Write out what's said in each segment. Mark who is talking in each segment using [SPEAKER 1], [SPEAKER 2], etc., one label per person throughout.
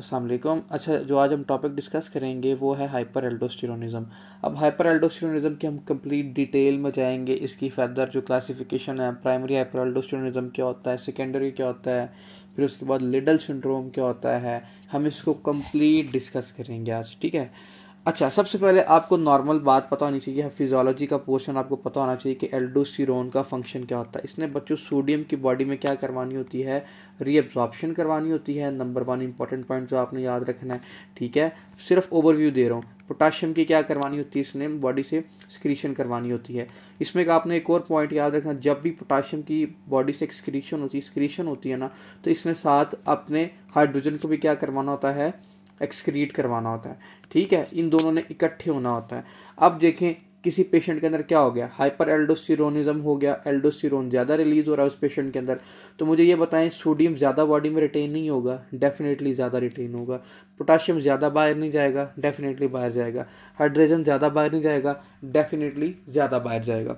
[SPEAKER 1] असलम अच्छा जो आज हम टॉपिक डिस्कस करेंगे वो है हाइपर एल्डोस्टिरोनिज़म अब हाइपर एल्डोस्टिरोनिज़म की हम कंप्लीट डिटेल में जाएंगे इसकी फर्दर जो क्लासिफिकेशन है प्राइमरी हाइपर एल्डोस्टिरोनिज़म क्या होता है सेकेंडरी क्या होता है फिर उसके बाद लिडल सिंड्रोम क्या होता है हम इसको कंप्लीट डिस्कस करेंगे आज ठीक है अच्छा सबसे पहले आपको नॉर्मल बात पता होनी चाहिए फिजियोलॉजी का पोर्शन आपको पता होना चाहिए कि एल्डोसिरोन का फंक्शन क्या होता है इसने बच्चों सोडियम की बॉडी में क्या करवानी होती है रीअब्जॉर्प्शन करवानी होती है नंबर वन इंपॉर्टेंट पॉइंट जो आपने याद रखना है ठीक है सिर्फ ओवरव्यू दे रहा हूँ पोटाशियम की क्या करवानी होती है इसने बॉडी से एक्सक्रीशन करवानी होती है इसमें का आपने एक और पॉइंट याद रखना जब भी पोटाशियम की बॉडी से एक्सक्रीशन होती है एक्सक्रीशन होती है ना तो इसने साथ अपने हाइड्रोजन को भी क्या करवाना होता है एक्सक्रीट करवाना होता है ठीक है इन दोनों ने इकट्ठे होना होता है अब देखें किसी पेशेंट के अंदर क्या हो गया हाइपर एल्डोस्टिरोनिज्म हो गया एल्डोस्टिरोन ज़्यादा रिलीज हो रहा है उस पेशेंट के अंदर तो मुझे ये बताएं सोडियम ज़्यादा बॉडी में रिटेन नहीं होगा डेफिनेटली ज़्यादा रिटेन होगा पोटाशियम ज़्यादा बाहर नहीं जाएगा डेफिनेटली बाहर जाएगा हाइड्रोजन ज़्यादा बाहर नहीं जाएगा डेफिनेटली ज़्यादा बाहर जाएगा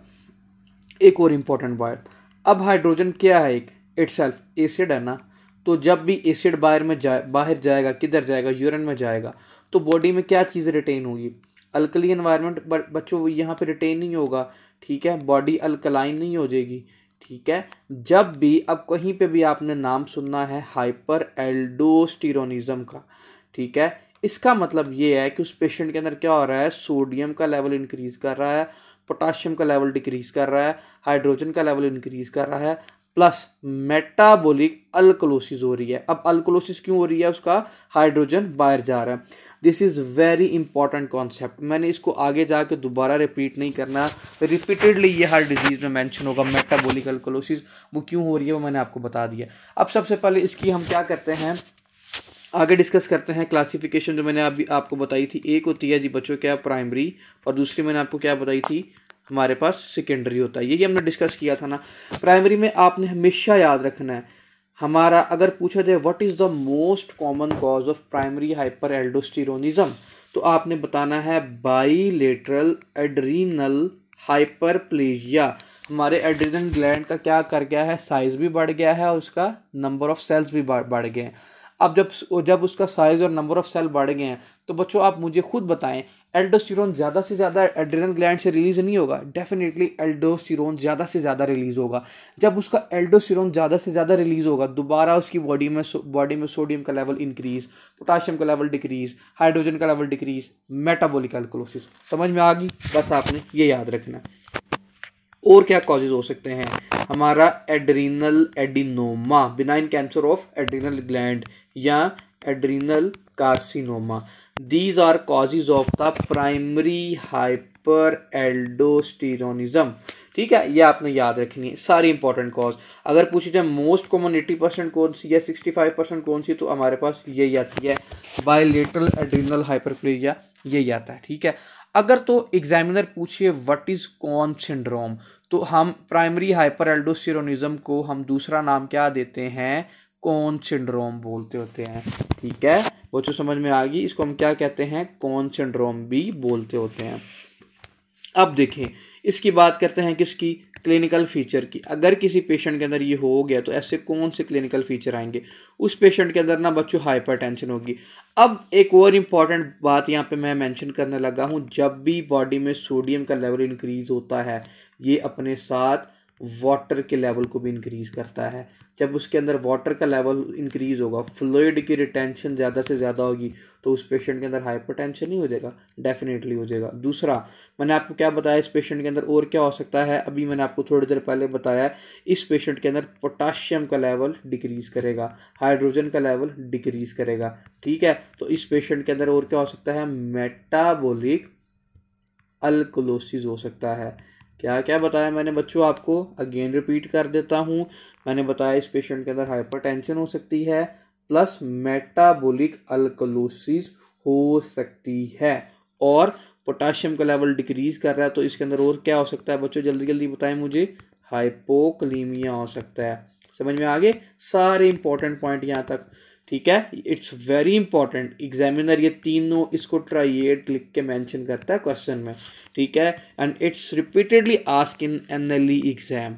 [SPEAKER 1] एक और इम्पॉर्टेंट बात अब हाइड्रोजन क्या है एक इट्स एसिड है ना तो जब भी एसिड बाहर में जाए बाहर जाएगा किधर जाएगा यूरिन में जाएगा तो बॉडी में क्या चीज़ रिटेन होगी अल्कली इन्वायरमेंट बच्चों यहाँ पे रिटेन नहीं होगा ठीक है बॉडी अल्कलाइन नहीं हो जाएगी ठीक है जब भी अब कहीं पे भी आपने नाम सुनना है हाइपर एल्डोस्टिरोनिज्म का ठीक है इसका मतलब ये है कि उस पेशेंट के अंदर क्या हो रहा है सोडियम का लेवल इंक्रीज कर रहा है पोटाशियम का लेवल डिक्रीज कर रहा है हाइड्रोजन का लेवल इंक्रीज कर रहा है प्लस मेटाबॉलिक अल्कलोसिस हो रही है अब अल्कोलोसिस क्यों हो रही है उसका हाइड्रोजन बाहर जा रहा है this is very important concept मैंने इसको आगे जाके दोबारा रिपीट नहीं करना रिपीटेडली ये हर डिजीज़ में मेंशन होगा मेटाबॉलिक अल्कोलोसिस वो क्यों हो रही है वो मैंने आपको बता दिया अब सबसे पहले इसकी हम क्या करते हैं आगे डिस्कस करते हैं क्लासिफिकेशन जो मैंने अभी आपको बताई थी एक होती है जी बच्चों क्या प्राइमरी और दूसरी मैंने आपको क्या बताई थी हमारे पास सेकेंडरी होता है ये हमने डिस्कस किया था ना प्राइमरी में आपने हमेशा याद रखना है हमारा अगर पूछा जाए what is the most common cause of primary hyperaldosteronism तो आपने बताना है बाईलेटरल एड्रीनल हाइपरप्लेजिया हमारे एड्रीनल ग्लैंड का क्या कर गया है साइज़ भी बढ़ गया है और उसका नंबर ऑफ सेल्स भी बढ़ गए हैं अब जब जब उसका साइज़ और नंबर ऑफ सेल बढ़ गए हैं तो बच्चों आप मुझे खुद बताएं एल्डोस्टिरोन ज़्यादा से ज़्यादा एड्रेनल ग्लैंड से रिलीज नहीं होगा डेफिनेटली एल्डोस्टिरोन ज़्यादा से ज़्यादा रिलीज होगा जब उसका एल्डोस्टिरोन ज़्यादा से ज़्यादा रिलीज होगा दोबारा उसकी बॉडी में बॉडी में सोडियम का लेवल इंक्रीज पोटाशियम का लेवल डिक्रीज हाइड्रोजन का लेवल डिक्रीज मेटाबोलिक एल्कोलोसिस समझ में आ गई बस आपने ये याद रखना और क्या कॉजेज हो सकते हैं हमारा adrenal adenoma benign cancer of adrenal gland या adrenal carcinoma are causes of the primary hyper hyperaldosteronism ठीक है ये आपने याद रखनी है सारी इंपॉर्टेंट कॉज अगर पूछी जाए मोस्ट कॉमन एट्टी परसेंट कौन सी है सिक्सटी फाइव परसेंट कौन सी तो हमारे पास यही आती है बायोलेटरल एड्रीनल हाइपरप्लेजिया यही आता है ठीक है अगर तो एग्जामिनर पूछिए व्हाट इज़ कॉन सिंड्रोम तो हम प्राइमरी हाइपर एल्डोस्टिरोनिज्म को हम दूसरा नाम क्या देते हैं कॉन सिंड्रोम बोलते होते हैं ठीक है बच्चों समझ में आ गई इसको हम क्या कहते हैं कौन सिंड्रोम भी बोलते होते हैं अब देखें इसकी बात करते हैं किसकी क्लिनिकल फीचर की अगर किसी पेशेंट के अंदर ये हो गया तो ऐसे कौन से क्लिनिकल फीचर आएंगे उस पेशेंट के अंदर ना बच्चों हाइपरटेंशन होगी अब एक और इम्पॉर्टेंट बात यहाँ पे मैं मेंशन करने लगा हूँ जब भी बॉडी में सोडियम का लेवल इंक्रीज होता है ये अपने साथ वाटर के लेवल को भी इंक्रीज करता है जब उसके अंदर वाटर का लेवल इंक्रीज होगा फ्लूड की रिटेंशन ज़्यादा से ज़्यादा होगी तो उस पेशेंट के अंदर हाइपर टेंशन नहीं हो जाएगा डेफिनेटली हो जाएगा दूसरा मैंने आपको क्या बताया इस पेशेंट के अंदर और क्या हो सकता है अभी मैंने आपको थोड़ी देर पहले बताया इस पेशेंट के अंदर पोटाशियम का लेवल डिक्रीज करेगा हाइड्रोजन का लेवल डिक्रीज करेगा ठीक है तो इस पेशेंट के अंदर और क्या हो सकता है मेटाबोलिक अल्कोलोसिस हो सकता है क्या क्या बताया मैंने बच्चों आपको अगेन रिपीट कर देता हूँ मैंने बताया इस पेशेंट के अंदर हाइपर हो सकती है प्लस मेटाबोलिक अल्कलोसिस हो सकती है और पोटाशियम का लेवल डिक्रीज कर रहा है तो इसके अंदर और क्या हो सकता है बच्चों जल्दी जल्दी बताएं मुझे हाइपोकलीमिया हो सकता है समझ में आगे सारे इंपॉर्टेंट पॉइंट यहाँ तक ठीक है इट्स वेरी इंपॉर्टेंट एग्जामिनर ये तीनों इसको ट्राइएट लिख के मेंशन करता है क्वेश्चन में ठीक है and it's repeatedly asked in N L E exam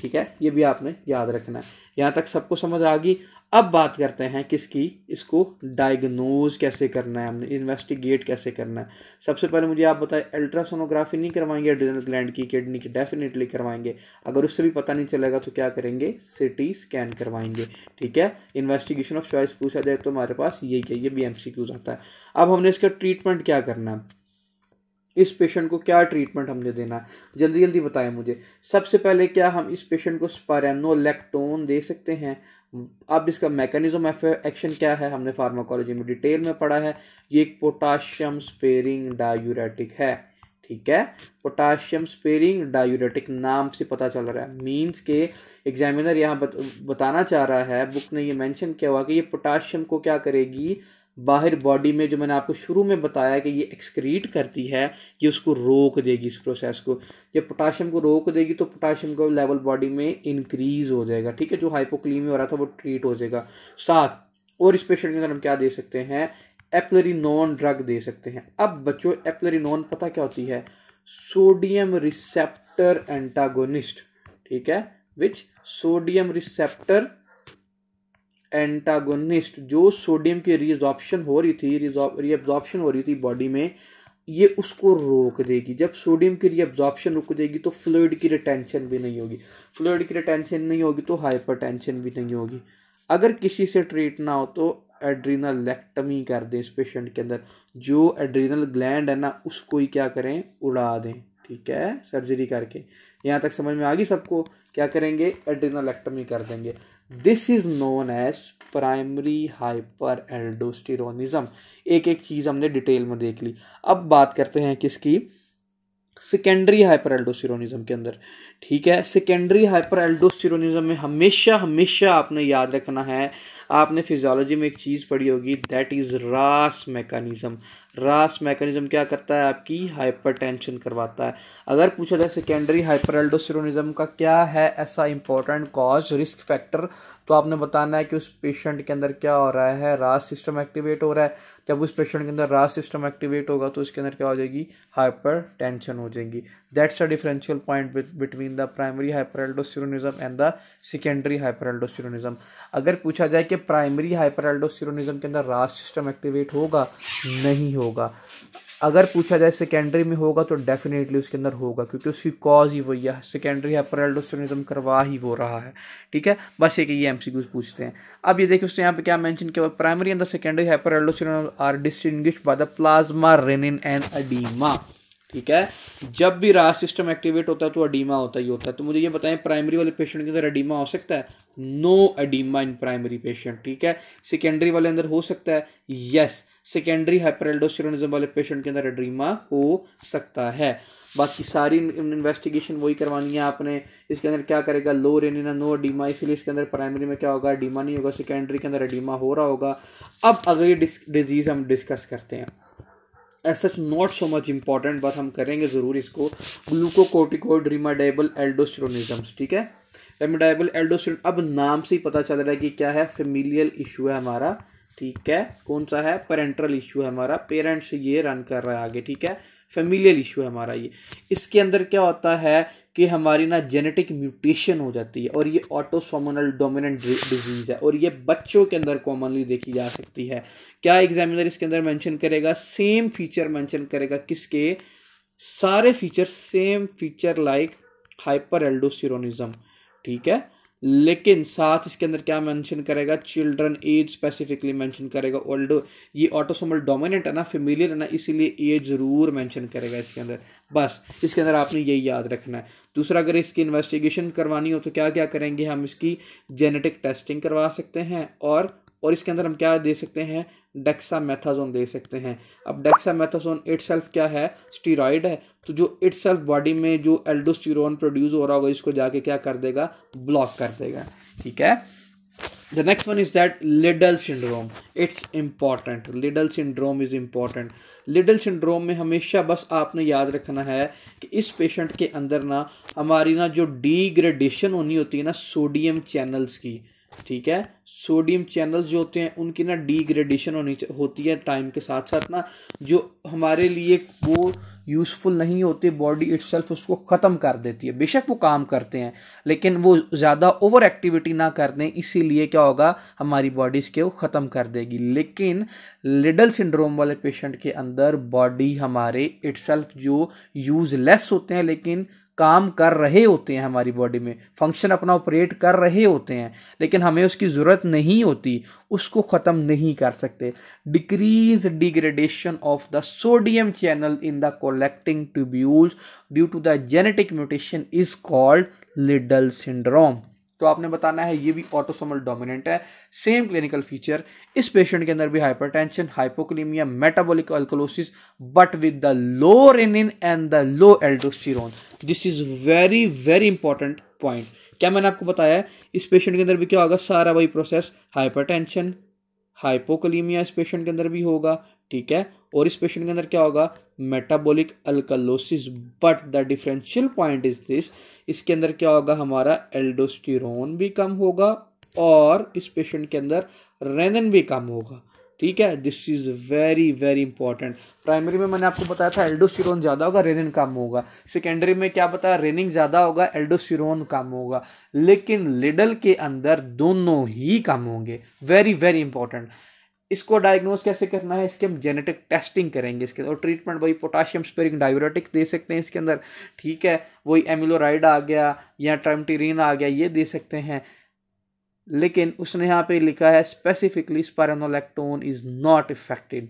[SPEAKER 1] ठीक है ये भी आपने याद रखना है यहाँ तक सबको समझ आ गई अब बात करते हैं किसकी इसको डायग्नोज कैसे करना है हमने इन्वेस्टिगेट कैसे करना है सबसे पहले मुझे आप बताएं अल्ट्रासोनोग्राफी नहीं करवाएंगे एडिजनल ग्लैंड की किडनी की डेफिनेटली करवाएंगे अगर उससे भी पता नहीं चलेगा तो क्या करेंगे सिटी स्कैन करवाएंगे ठीक है इन्वेस्टिगेशन ऑफ चॉइस पूछा जाए तो हमारे पास यही क्या ये बी एम आता है अब हमने इसका ट्रीटमेंट क्या करना है इस पेशेंट को क्या ट्रीटमेंट हमने देना है जल्दी जल्दी बताएं मुझे सबसे पहले क्या हम इस पेशेंट को स्पारेनोलेक्टोन दे सकते हैं अब इसका मैकेनिज्म ऑफ एक्शन क्या है हमने फार्माकोलॉजी में डिटेल में पढ़ा है ये एक पोटाशियम स्पेरिंग डायूरेटिक है ठीक है पोटाशियम स्पेरिंग डायूरेटिक नाम से पता चल रहा है मींस के एग्जामिनर यहाँ बत, बताना चाह रहा है बुक ने ये मेंशन किया हुआ कि ये पोटाशियम को क्या करेगी बाहर बॉडी में जो मैंने आपको शुरू में बताया कि ये एक्सक्रीट करती है ये उसको रोक देगी इस प्रोसेस को जब पोटाशियम को रोक देगी तो पोटाशियम का लेवल बॉडी में इंक्रीज़ हो जाएगा ठीक है जो हाइपोक्लीम हो रहा था वो ट्रीट हो जाएगा साथ और इस पेशेंट के अंदर हम क्या दे सकते हैं नॉन ड्रग दे सकते हैं अब बच्चों नॉन पता क्या होती है सोडियम रिसेप्टर एंटागोनिस्ट ठीक है विच सोडियम रिसेप्टर एंटागोनिस्ट जो सोडियम की रिजॉर्प्शन हो रही थी रिजॉर्प्शन हो रही थी बॉडी में ये उसको रोक देगी जब सोडियम की रिअब्जॉर्प्शन रुक जाएगी तो फ्लूड की रिटेंशन भी नहीं होगी फ्लूड की रिटेंशन नहीं होगी तो हाइपरटेंशन भी नहीं होगी अगर किसी से ट्रीट ना हो तो एड्रीनल लेक्टमी कर दें इस पेशेंट के अंदर जो एड्रीनल ग्लैंड है ना उसको ही क्या करें उड़ा दें ठीक है सर्जरी करके यहाँ तक समझ में आ गई सबको क्या करेंगे एड्रीनल लेक्टमी कर देंगे this is known as primary hyperaldosteronism एक एक चीज़ हमने डिटेल में देख ली अब बात करते हैं किसकी सेकेंडरी हाइपर एल्डोस्टिरोनिज्म के अंदर ठीक है सेकेंडरी हाइपर एल्डोस्टिरोनिज्म में हमेशा हमेशा आपने याद रखना है आपने फिजियोलॉजी में एक चीज़ पढ़ी होगी that is RAS mechanism RAS mechanism क्या करता है आपकी हाइपरटेंशन करवाता है अगर पूछा जाए सेकेंडरी हाइपरल्डोसिरोनिज्म का क्या है ऐसा इंपॉर्टेंट कॉज रिस्क फैक्टर तो आपने बताना है कि उस पेशेंट के अंदर क्या हो रहा है रास सिस्टम एक्टिवेट हो रहा है जब उस पेशेंट के अंदर रास सिस्टम एक्टिवेट होगा तो उसके अंदर क्या हो जाएगी हाइपर टेंशन हो जाएगी that's a differential point between the primary hyperaldosteronism and the secondary hyper hyperaldosteronism अगर पूछा जाए कि प्राइमरी हाइपर हाइपरल्डोस्टिरोनिज्म के अंदर रास सिस्टम एक्टिवेट होगा नहीं होगा अगर पूछा जाए सेकेंडरी में होगा तो डेफिनेटली उसके अंदर होगा क्योंकि उसकी कॉज ही वही है सेकेंडरी हाइपरएल्डोस्टेनिज्म करवा ही वो रहा है ठीक है बस एक ये एम पूछते हैं अब ये देखिए उसने यहाँ पे क्या मेंशन किया primary and the secondary hyperaldosteronism are distinguish by the plasma renin and edema ठीक है जब भी रास सिस्टम एक्टिवेट होता है तो अडीमा होता ही होता है तो मुझे ये बताएं प्राइमरी वाले पेशेंट के अंदर अडीमा हो सकता है no edema in primary patient ठीक है सेकेंडरी वाले अंदर हो सकता है यस yes. सेकेंडरी हाइपरएल्डोस्टेरोनिज्म वाले पेशेंट के अंदर एड्रीमा हो सकता है बाकी सारी इन्वेस्टिगेशन वही करवानी है आपने इसके अंदर क्या करेगा लो रेनिना नो डीमा इसलिए इसके अंदर प्राइमरी में क्या होगा डीमा नहीं होगा सेकेंडरी के अंदर एडीमा हो रहा होगा अब अगली डिजीज़ हम डिस्कस करते हैं as such not so much important but हम करेंगे ज़रूर इसको ग्लूकोकोटिकोड रिमाडेबल एल्डोस्ट्रोनिज़म्स ठीक है रेमिडाइबल एल्डोस्ट्रोन अब नाम से ही पता चल रहा है कि क्या है फेमिलियल इशू है हमारा ठीक है कौन सा है पेरेंट्रल इशू है हमारा पेरेंट्स ये रन कर रहा है आगे ठीक है फेमिलियल इशू है हमारा ये इसके अंदर क्या होता है कि हमारी ना जेनेटिक म्यूटेशन हो जाती है और ये ऑटोसोमोनल डोमिनेंट डिजीज़ है और ये बच्चों के अंदर कॉमनली देखी जा सकती है क्या एग्जामिनर इसके अंदर मेंशन करेगा सेम फीचर मेंशन करेगा किसके सारे feature same feature like hyperaldosteronism ठीक है लेकिन साथ इसके अंदर क्या मेंशन करेगा चिल्ड्रन एज स्पेसिफिकली मेंशन करेगा ओल्ड ये ऑटोसोमल डोमिनेंट है ना फेमिलियर है ना इसीलिए एज ज़रूर मेंशन करेगा इसके अंदर बस इसके अंदर आपने यही याद रखना है दूसरा अगर इसकी इन्वेस्टिगेशन करवानी हो तो क्या क्या करेंगे हम इसकी जेनेटिक टेस्टिंग करवा सकते हैं और और इसके अंदर हम क्या दे सकते हैं डेक्सामेथाजोन दे सकते हैं अब डेक्सामेथाजोन इट्सल्फ क्या है स्टीरॉइड है तो जो इट्सल्फ बॉडी में जो एल्डोस्टीरोन प्रोड्यूस हो रहा होगा इसको जाके क्या कर देगा ब्लॉक कर देगा ठीक है the next one is that Liddle syndrome it's important Liddle syndrome is important Liddle syndrome में हमेशा बस आपने याद रखना है कि इस पेशेंट के अंदर ना हमारी ना जो डिग्रेडेशन होनी होती है ना सोडियम चैनल्स की ठीक है सोडियम चैनल जो होते हैं उनकी ना डिग्रेडेशन होनी होती है टाइम के साथ साथ ना जो हमारे लिए वो यूज़फुल नहीं होते बॉडी इट उसको ख़त्म कर देती है बेशक वो काम करते हैं लेकिन वो ज़्यादा ओवर एक्टिविटी ना कर दें इसीलिए क्या होगा हमारी बॉडी इसके वो ख़त्म कर देगी लेकिन लिडल सिंड्रोम वाले पेशेंट के अंदर बॉडी हमारे इट जो यूज़लेस होते हैं लेकिन काम कर रहे होते हैं हमारी बॉडी में फंक्शन अपना ऑपरेट कर रहे होते हैं लेकिन हमें उसकी ज़रूरत नहीं होती उसको ख़त्म नहीं कर सकते decrease degradation of the sodium channel in the collecting tubules due to the genetic mutation is called Liddle syndrome तो आपने बताना है ये भी ऑटोसोमल डोमिनेंट है सेम क्लिनिकल फीचर इस पेशेंट के अंदर भी hypertension hypokalemia metabolic alkalosis but with the low renin and the low aldosterone this is very very important point क्या मैंने आपको बताया है इस पेशेंट के अंदर भी क्या होगा सारा वही प्रोसेस हाइपर हाइपोकलीमिया इस पेशेंट के अंदर भी होगा ठीक है और इस पेशेंट के अंदर क्या होगा metabolic alkalosis but the differential point is this इसके अंदर क्या होगा हमारा एल्डोस्टिरोन भी कम होगा और इस पेशेंट के अंदर रेनन भी कम होगा ठीक है this is very very important primary में मैंने आपको बताया था एल्डोस्टिरोन ज़्यादा होगा रेनिन कम होगा सेकेंडरी में क्या बताया रेनिंग ज़्यादा होगा एल्डोस्टिरोन कम होगा लेकिन लिडल के अंदर दोनों ही कम होंगे वेरी वेरी इंपॉर्टेंट इसको डायग्नोज कैसे करना है इसके हम जेनेटिक टेस्टिंग करेंगे इसके और ट्रीटमेंट वही पोटाशियम स्पेरिंग डायबिटिक दे सकते हैं इसके अंदर ठीक है वही एमिलोराइड आ गया या ट्रमटीरिन आ गया ये दे सकते हैं लेकिन उसने यहाँ पे लिखा है specifically spironolactone is not affected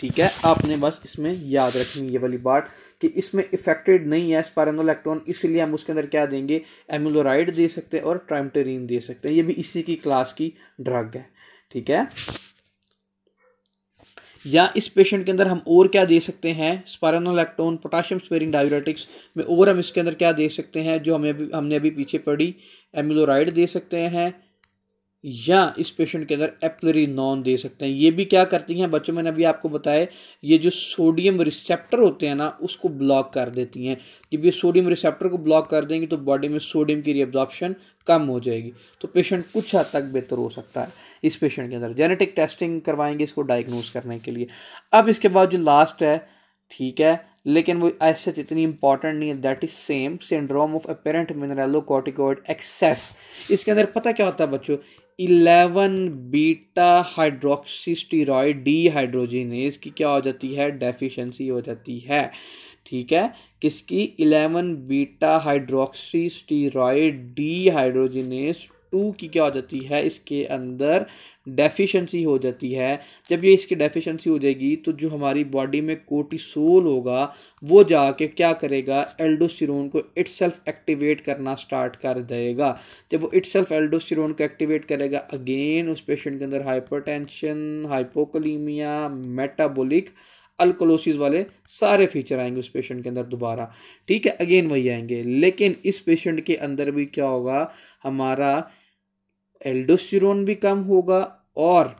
[SPEAKER 1] ठीक है आपने बस इसमें याद रखनी ये वाली बात कि इसमें इफेक्टेड नहीं है स्पारानोलेक्टोन इसलिए हम उसके अंदर क्या देंगे एमिलोराइड दे सकते हैं और ट्राइमटेरिन दे सकते हैं ये भी इसी की क्लास की ड्रग है ठीक है या इस पेशेंट के अंदर हम और क्या दे सकते हैं स्पारानोलैक्टोन पोटाशियम स्पेरिंग डायबिटिक्स में और हम इसके अंदर क्या दे सकते हैं जो हमें हमने अभी पीछे पड़ी एमिलोराइड दे सकते हैं या इस पेशेंट के अंदर एप्लरी नॉन दे सकते हैं ये भी क्या करती हैं बच्चों मैंने अभी आपको बताया ये जो सोडियम रिसेप्टर होते हैं ना उसको ब्लॉक कर देती हैं जब ये सोडियम रिसेप्टर को ब्लॉक कर देंगी तो बॉडी में सोडियम की रिअब्जॉर्प्शन कम हो जाएगी तो पेशेंट कुछ हद तक बेहतर हो सकता है इस पेशेंट के अंदर जेनेटिक टेस्टिंग करवाएंगे इसको डायग्नोज करने के लिए अब इसके बाद जो लास्ट है ठीक है लेकिन वो ऐसे इतनी इंपॉर्टेंट नहीं है that is same syndrome of apparent mineralocorticoid excess इसके अंदर पता क्या होता है बच्चों इलेवन बीटा डी डीहाइड्रोजिनेज की क्या हो जाती है डेफिशिएंसी हो जाती है ठीक है किसकी eleven beta hydroxysteroid dehydrogenase two की क्या हो जाती है इसके अंदर डेफिशिएंसी हो जाती है जब ये इसकी डेफिशिएंसी हो जाएगी तो जो हमारी बॉडी में कोटिसोल होगा वो जाके क्या करेगा एल्डोस्टिरोन को इट्सल्फ एक्टिवेट करना स्टार्ट कर देगा जब वो इट्सल्फ एल्डोस्टिरोन को एक्टिवेट करेगा अगेन उस पेशेंट के अंदर हाइपरटेंशन हाइपोकलीमिया मेटाबॉलिक अल्कोलोसिस वाले सारे फीचर आएंगे उस पेशेंट के अंदर दोबारा ठीक है अगेन वही आएंगे लेकिन इस पेशेंट के अंदर भी क्या होगा हमारा एल्डोस्टिरोन भी कम होगा और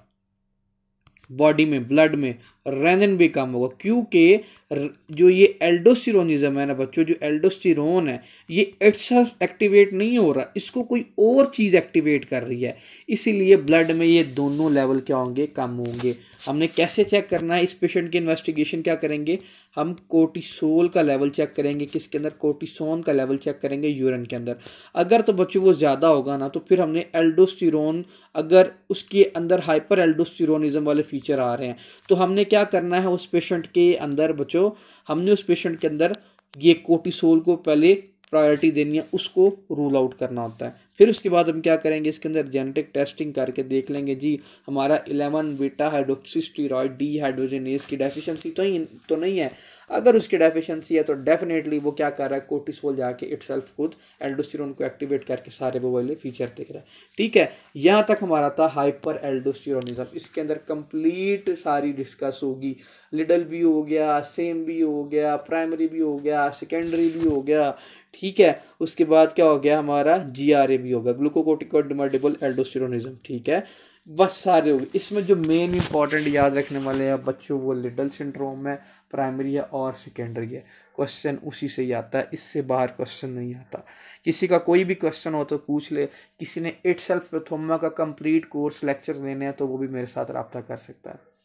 [SPEAKER 1] बॉडी में ब्लड में रेनिन भी कम होगा क्योंकि जो ये एल्डोस्टिरोनिज्म है ना बच्चों जो एल्डोस्टिरोन है ये इट्स एक्टिवेट नहीं हो रहा इसको कोई और चीज़ एक्टिवेट कर रही है इसीलिए ब्लड में ये दोनों लेवल क्या होंगे कम होंगे हमने कैसे चेक करना है इस पेशेंट की इन्वेस्टिगेशन क्या करेंगे हम कोटिसोल का लेवल चेक करेंगे किसके अंदर कोटिसोन का लेवल चेक करेंगे यूरन के अंदर अगर तो बच्चों वो ज़्यादा होगा ना तो फिर हमने एल्डोस्टिरोन अगर उसके अंदर हाइपर एल्डोस्टिरोनिज्म वाले फीचर आ रहे हैं तो हमने क्या क्या करना है उस पेशेंट के अंदर बच्चों हमने उस पेशेंट के अंदर ये कोटिसोल को पहले प्रायोरिटी देनी है उसको रूल आउट करना होता है फिर उसके बाद हम क्या करेंगे इसके अंदर जेनेटिक टेस्टिंग करके देख लेंगे जी हमारा eleven beta hydroxysteroid dehydrogenase की डेफिशिएंसी तो ही तो नहीं है अगर उसकी डेफिशिएंसी है तो डेफिनेटली वो क्या कर रहा है कोर्टिसोल जाके इट सेल्फ खुद एल्डोस्टिरोन को एक्टिवेट करके सारे वो वाले फीचर देख रहा है ठीक है यहाँ तक हमारा था हाइपर एल्डोस्टिरोनिज्म इसके अंदर कंप्लीट सारी डिस्कस होगी लिडल भी हो गया सेम भी हो गया प्राइमरी भी हो गया सेकेंडरी भी हो गया ठीक है उसके बाद क्या हो गया हमारा जी आर ए भी होगा ग्लूकोकोटिकॉट डिमर्डेबल एल्डोस्टिरोनिज्म ठीक है बस सारे हो गए इसमें जो मेन इंपॉर्टेंट याद रखने वाले हैं बच्चों वो लिडल सिंड्रोम है प्राइमरी है और सेकेंडरी है क्वेश्चन उसी से ही आता है इससे बाहर क्वेश्चन नहीं आता किसी का कोई भी क्वेश्चन हो तो पूछ ले किसी ने इट सेल्फ का कंप्लीट कोर्स लेक्चर लेने हैं तो वो भी मेरे साथ रबता कर सकता है